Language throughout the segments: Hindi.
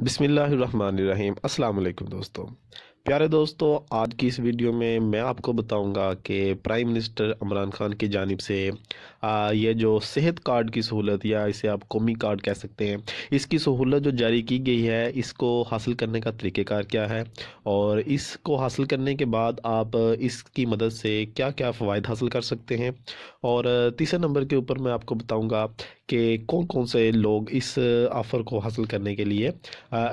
बिसमीम् अल्लाम दोस्तों प्यारे दोस्तों आज की इस वीडियो में मैं आपको बताऊंगा कि प्राइम मिनिस्टर इमरान खान की जानब से आ, ये जो सेहत कार्ड की सहूलत या इसे आप कौमी कार्ड कह सकते हैं इसकी सहूलत जो जारी की गई है इसको हासिल करने का तरीक़ेकार क्या है और इसको हासिल करने के बाद आप इसकी मदद से क्या क्या फ़वाद हासिल कर सकते हैं और तीसरे नंबर के ऊपर मैं आपको बताऊँगा कि कौन कौन से लोग इस ऑफर को हासिल करने के लिए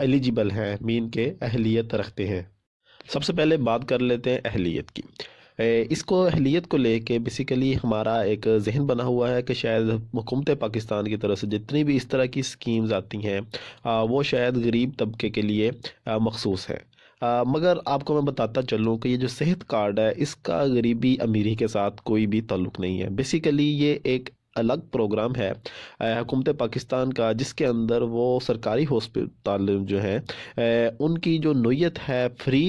एलिजिबल हैं मीन के अहलियत रखते हैं सबसे पहले बात कर लेते हैं अहलियत की इसको अहलियत को लेके बेसिकली हमारा एक जहन बना हुआ है कि शायद हुकूमत पाकिस्तान की तरफ से जितनी भी इस तरह की स्कीम्स आती हैं वो शायद गरीब तबके के लिए मखसूस है आ, मगर आपको मैं बताता चलूँ कि ये जो सेहत कार्ड है इसका गरीबी अमीरी के साथ कोई भी ताल्लुक नहीं है बेसिकली ये एक अलग प्रोग्राम है हुकूमत पाकिस्तान का जिसके अंदर वो सरकारी हॉस्पिटल जो हैं उनकी जो नोयत है फ्री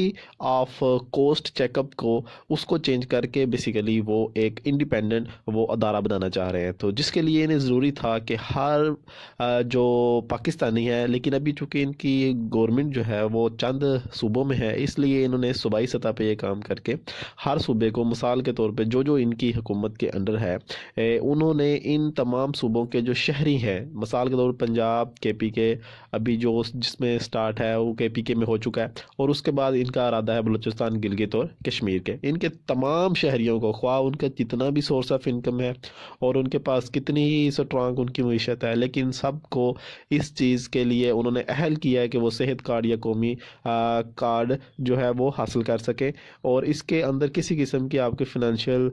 ऑफ कोस्ट चेकअप को उसको चेंज करके बेसिकली वो एक इंडिपेंडेंट वो अदारा बनाना चाह रहे हैं तो जिसके लिए इन्हें ज़रूरी था कि हर जो पाकिस्तानी है लेकिन अभी चूँकि इनकी गवर्नमेंट जो है वो चंद सूबों में है इसलिए इन्होंने सूबाई सतह पर यह काम करके हर सूबे को मिसाल के तौर पर जो जो इनकी हुकूमत के अंडर है उन्होंने में इन तमाम सूबों के जो शहरी हैं मिसाल के तौर पर पंजाब के पी के अभी जो जिसमें स्टार्ट है वो के पी के में हो चुका है और उसके बाद इनका इरादा है बलूचिस्तान गिलगित और कश्मीर के इनके तमाम शहरीों को ख्वाह उनका जितना भी सोर्स ऑफ इनकम है और उनके पास कितनी ही स्ट्रांग उनकी मीशत है लेकिन सब को इस चीज़ के लिए उन्होंने अहल किया है कि वो सेहत कार्ड या कौमी कार्ड जो है वो हासिल कर सकें और इसके अंदर किसी किस्म की आपके फिनंशियल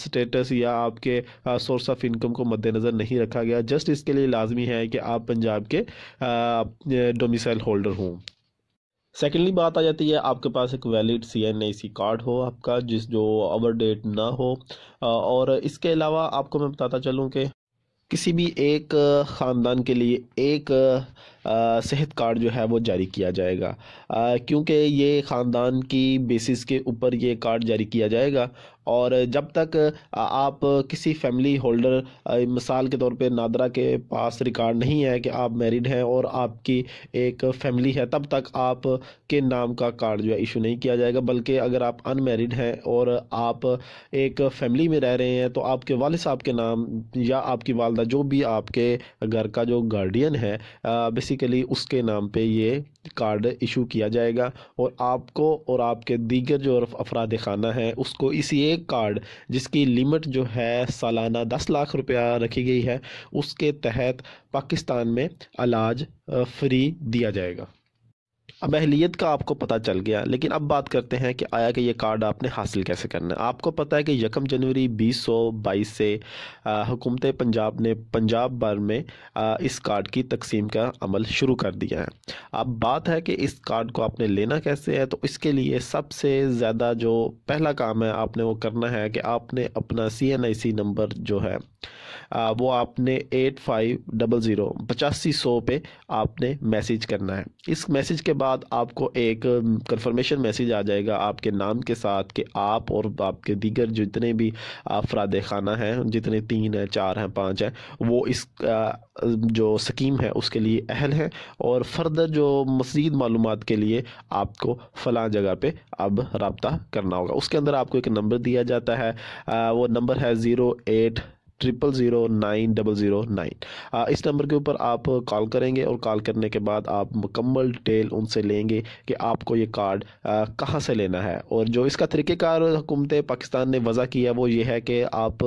स्टेटस या आपके सोर्स ऑफ इनकम इनकम को मद्देनज़र नहीं रखा गया जस्ट इसके लिए लाजमी है कि आप पंजाब के डोमिसाइल होल्डर हों सेकेंडली बात आ जाती है आपके पास एक valid C N I C card हो आपका जिस जो ओवर डेट ना हो और इसके अलावा आपको मैं बताता चलूँ कि किसी भी एक ख़ानदान के लिए एक सेहत कार्ड जो है वो जारी किया जाएगा क्योंकि ये ख़ानदान की बेसिस के ऊपर ये कार्ड जारी किया जाएगा और जब तक आप किसी फैमिली होल्डर मिसाल के तौर पे नादरा के पास रिकॉर्ड नहीं है कि आप मैरिड हैं और आपकी एक फैमिली है तब तक आप के नाम का कार्ड जो है इशू नहीं किया जाएगा बल्कि अगर आप अनमेरिड हैं और आप एक फैमिली में रह रहे हैं तो आपके वाल साहब के नाम या आपकी वालदा जो भी आपके घर का जो गार्डियन है बेसिक बेसिकली उसके नाम पे ये कार्ड इशू किया जाएगा और आपको और आपके दीगर जो अफराद खाना है उसको इसी एक कार्ड जिसकी लिमिट जो है सालाना दस लाख रुपया रखी गई है उसके तहत पाकिस्तान में इलाज फ्री दिया जाएगा अब अहलीत का आपको पता चल गया लेकिन अब बात करते हैं कि आया कि ये कार्ड आपने हासिल कैसे करना है आपको पता है कि यकम जनवरी बीस सौ बाईस से हुकूमत पंजाब ने पंजाब भर में आ, इस कार्ड की तकसीम का अमल शुरू कर दिया है अब बात है कि इस कार्ड को आपने लेना कैसे है तो इसके लिए सबसे ज़्यादा जो पहला काम है आपने वो करना है कि आपने अपना C N I C number जो है वो आपने एट फाइव डबल ज़ीरो पचासी सौ पर आपने मैसेज करना है इस मैसेज के बाद आपको एक कंफर्मेशन मैसेज आ जाएगा आपके नाम के साथ कि आप और आपके दीगर जितने भी अफराद खाना हैं जितने तीन हैं चार हैं पाँच हैं वो इस जो स्कीम है उसके लिए अहल हैं और फर्दर जो मजीद मालूम के लिए आपको फ़लाँ जगह पर अब रबता करना होगा उसके अंदर आपको एक नंबर दिया जाता है वो नंबर है zero eight triple zero nine double zero nine इस नंबर के ऊपर आप कॉल करेंगे और कॉल करने के बाद आप मुकम्मल डिटेल उनसे लेंगे कि आपको ये कार्ड uh, कहाँ से लेना है और जो इसका तरीक़ेकार हुकूमत पाकिस्तान ने वज़ा किया वो ये है कि आप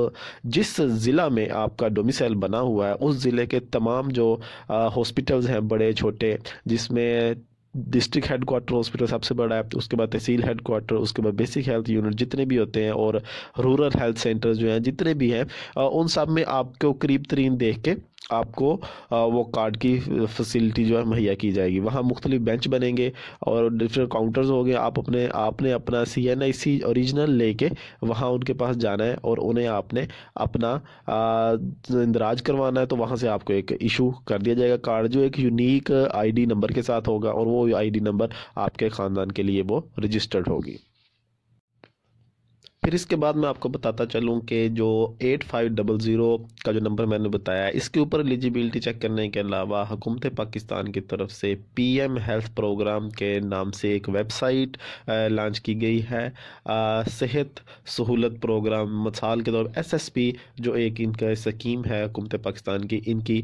जिस ज़िला में आपका डोमिसल बना हुआ है उस ज़िले के तमाम जो हॉस्पिटल्स uh, हैं बड़े छोटे जिसमें डिस्ट्रिक्ट हेड क्वार्टर हॉस्पिटल सबसे बड़ा है उसके बाद तहसील हेड क्वार्टर उसके बाद बेसिक हेल्थ यूनिट जितने भी होते हैं और रूरल हेल्थ सेंटर्स जो हैं जितने भी हैं उन सब में आपको करीब तरीन देख के आपको वो कार्ड की फैसिलिटी जो है मुहैया की जाएगी वहाँ मुख्तलि बेंच बनेंगे और डिफरेंट काउंटर्स होंगे आप अपने आपने अपना C N I C original कर वहाँ उनके पास जाना है और उन्हें आपने अपना इंदराज करवाना है तो वहाँ से आपको एक इशू कर दिया जाएगा कार्ड जो एक यूनिक आई डी नंबर के साथ होगा और वो आई डी नंबर आपके ख़ानदान के लिए वो रजिस्टर्ड होगी फिर इसके बाद मैं आपको बताता चलूँ कि जो एट फाइव डबल ज़ीरो का जो नंबर मैंने बताया इसके ऊपर एलिजिबिलिटी चेक करने के अलावा हुकूमत पाकिस्तान की तरफ से पी एम हेल्थ प्रोग्राम के नाम से एक वेबसाइट लॉन्च की गई है सेहत सहूलत प्रोग्राम मिसाल के तौर एस एस पी जो एक इनका स्कीम है हुकूमत पाकिस्तान की इनकी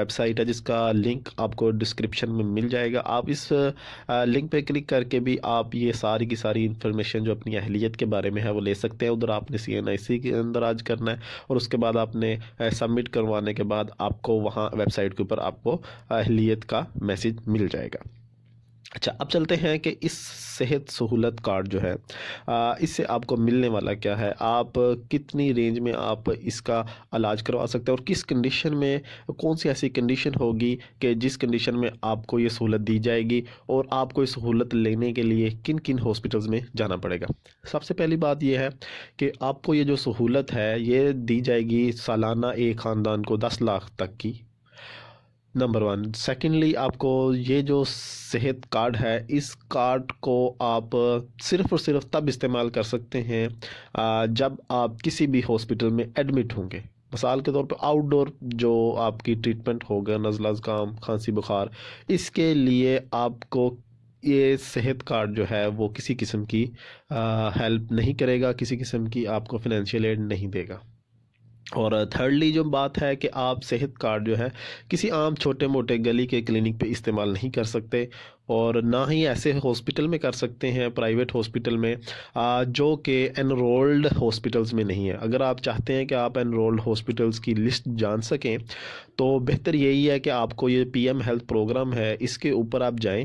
वेबसाइट है जिसका लिंक आपको डिस्क्रिप्शन में मिल जाएगा आप इस लिंक पर क्लिक करके भी आप ये सारी की सारी इन्फॉर्मेशन जो अपनी अहलियत के बारे में है वो ले सकते हैं उधर आपने सी एन के अंदर आज करना है और उसके बाद आपने सबमिट करवाने के बाद आपको वहाँ वेबसाइट के ऊपर आपको अहलियत का मैसेज मिल जाएगा अच्छा अब चलते हैं कि इस सेहत सहूलत कार्ड जो है इससे आपको मिलने वाला क्या है आप कितनी रेंज में आप इसका इलाज करवा सकते हैं और किस कंडीशन में कौन सी ऐसी कंडीशन होगी कि जिस कंडीशन में आपको ये सहूलत दी जाएगी और आपको इस सहूलत लेने के लिए किन किन हॉस्पिटल्स में जाना पड़ेगा सबसे पहली बात यह है कि आपको ये जो सहूलत है ये दी जाएगी सालाना एक ख़ानदान को दस लाख तक की नंबर वन सेकेंडली आपको ये जो सेहत कार्ड है इस कार्ड को आप सिर्फ़ और सिर्फ तब इस्तेमाल कर सकते हैं जब आप किसी भी हॉस्पिटल में एडमिट होंगे मिसाल के तौर पर आउटडोर जो आपकी ट्रीटमेंट होगा नज़ला ज़ुकाम खांसी बुखार इसके लिए आपको ये सेहत कार्ड जो है वो किसी किस्म की हेल्प नहीं करेगा किसी किस्म की आपको फिनेंशियल एड नहीं देगा और थर्डली जो बात है कि आप सेहत कार्ड जो है किसी आम छोटे मोटे गली के क्लिनिक पे इस्तेमाल नहीं कर सकते और ना ही ऐसे हॉस्पिटल में कर सकते हैं प्राइवेट हॉस्पिटल में जो कि एनरोल्ड हॉस्पिटल्स में नहीं है अगर आप चाहते हैं कि आप एनरोल्ड हॉस्पिटल्स की लिस्ट जान सकें तो बेहतर यही है कि आपको ये पीएम हेल्थ प्रोग्राम है इसके ऊपर आप जाएं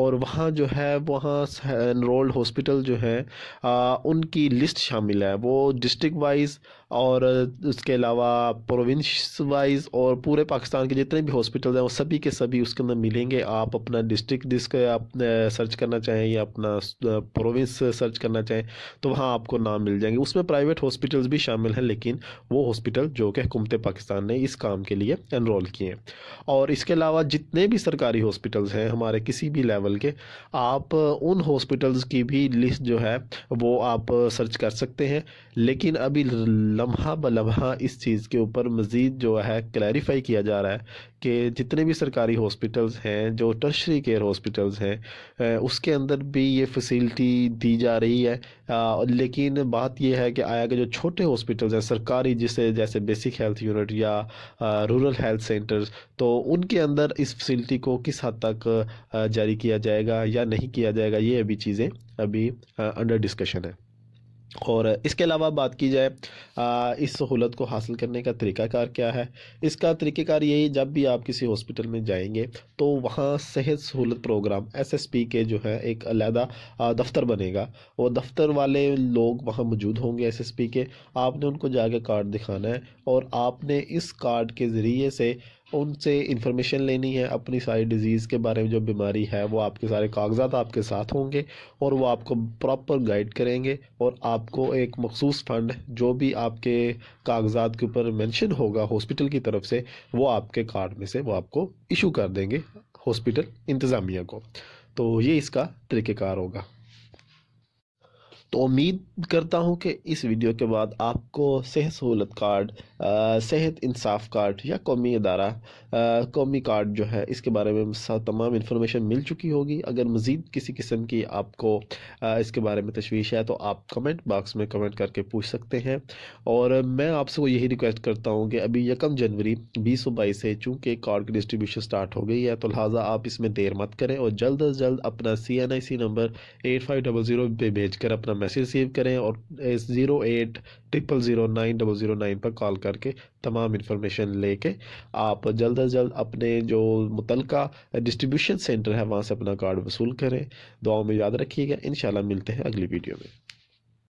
और वहाँ जो है वहाँ एनरोल्ड हॉस्पिटल जो है आ, उनकी लिस्ट शामिल है वो डिस्ट्रिक्ट वाइज और उसके अलावा प्रोविंस वाइज और पूरे पाकिस्तान के जितने भी हॉस्पिटल हैं वो सभी के सभी उसके अंदर मिलेंगे आप अपना डिस्ट्रिक्ट डिस्क आप सर्च करना चाहें या अपना प्रोविंस सर्च करना चाहें तो वहाँ आपको नाम मिल जाएंगे उसमें प्राइवेट हॉस्पिटल्स भी शामिल हैं लेकिन वो हॉस्पिटल जो कि हुकूमत पाकिस्तान ने इस काम के लिए एनरोल किए हैं और इसके अलावा जितने भी सरकारी हॉस्पिटल्स हैं हमारे किसी भी लेवल के आप उन हॉस्पिटल्स की भी लिस्ट जो है वो आप सर्च कर सकते हैं लेकिन अभी लम्हा ब लम्हा इस चीज़ के ऊपर मज़ीद जो है क्लैरिफाई किया जा रहा है कि जितने भी सरकारी हॉस्पिटल्स हैं जो टर्शरी केयर हॉस्पिटल्स हैं उसके अंदर भी ये फैसिलिटी दी जा रही है आ, लेकिन बात यह है कि आया के जो छोटे हॉस्पिटल्स हैं सरकारी जिसे जैसे बेसिक हेल्थ यूनिट या रूरल हेल्थ सेंटर्स तो उनके अंदर इस फैसिलिटी को किस हद तक जारी किया जाएगा या नहीं किया जाएगा ये अभी चीज़ें अभी अंडर डिस्कशन है और इसके अलावा बात की जाए इस सहूलत को हासिल करने का तरीक़ाकार क्या है इसका तरीक़ेकार यही जब भी आप किसी हॉस्पिटल में जाएंगे तो वहाँ सेहत सहूलत प्रोग्राम एसएसपी के जो है एक अलहदा दफ्तर बनेगा और दफ्तर वाले लोग वहाँ मौजूद होंगे एसएसपी के आपने उनको जाके कार्ड दिखाना है और आपने इस कार्ड के ज़रिए से उनसे इंफॉर्मेशन लेनी है अपनी सारी डिज़ीज़ के बारे में जो बीमारी है वो आपके सारे कागजात आपके साथ होंगे और वो आपको प्रॉपर गाइड करेंगे और आपको एक मखसूस फ़ंड जो भी आपके कागजात के ऊपर मेंशन होगा हॉस्पिटल की तरफ से वो आपके कार्ड में से वो आपको इशू कर देंगे हॉस्पिटल इंतज़ामिया को तो ये इसका तरीक़ेकार होगा तो उम्मीद करता हूँ कि इस वीडियो के बाद आपको सेहत सहूलत कार्ड सेहत इंसाफ कार्ड या कौमी अदारा कौमी कार्ड जो है इसके बारे में तमाम इन्फॉर्मेशन मिल चुकी होगी अगर मज़ीद किसी किस्म की आपको आ, इसके बारे में तशवीश है तो आप कमेंट बॉक्स में कमेंट करके पूछ सकते हैं और मैं आपसे वो यही रिक्वेस्ट करता हूँ कि अभी यकम जनवरी बीस सौ बाईस से चूँकि कार्ड की डिस्ट्रीब्यूशन स्टार्ट हो गई है तो लिहाजा आप इसमें देर मत करें और जल्द अज जल्द अपना C N I C number eight five double zero पर भेज कर अपना मैसेज सेव करें और इस zero eight triple zero nine double zero nine पर कॉल करके तमाम इन्फॉर्मेशन लेके आप जल्द अज जल्द अपने जो मुतल डिस्ट्रीब्यूशन सेंटर है वहाँ से अपना कार्ड वसूल करें दुआओं में याद रखिएगा इन मिलते हैं अगली वीडियो में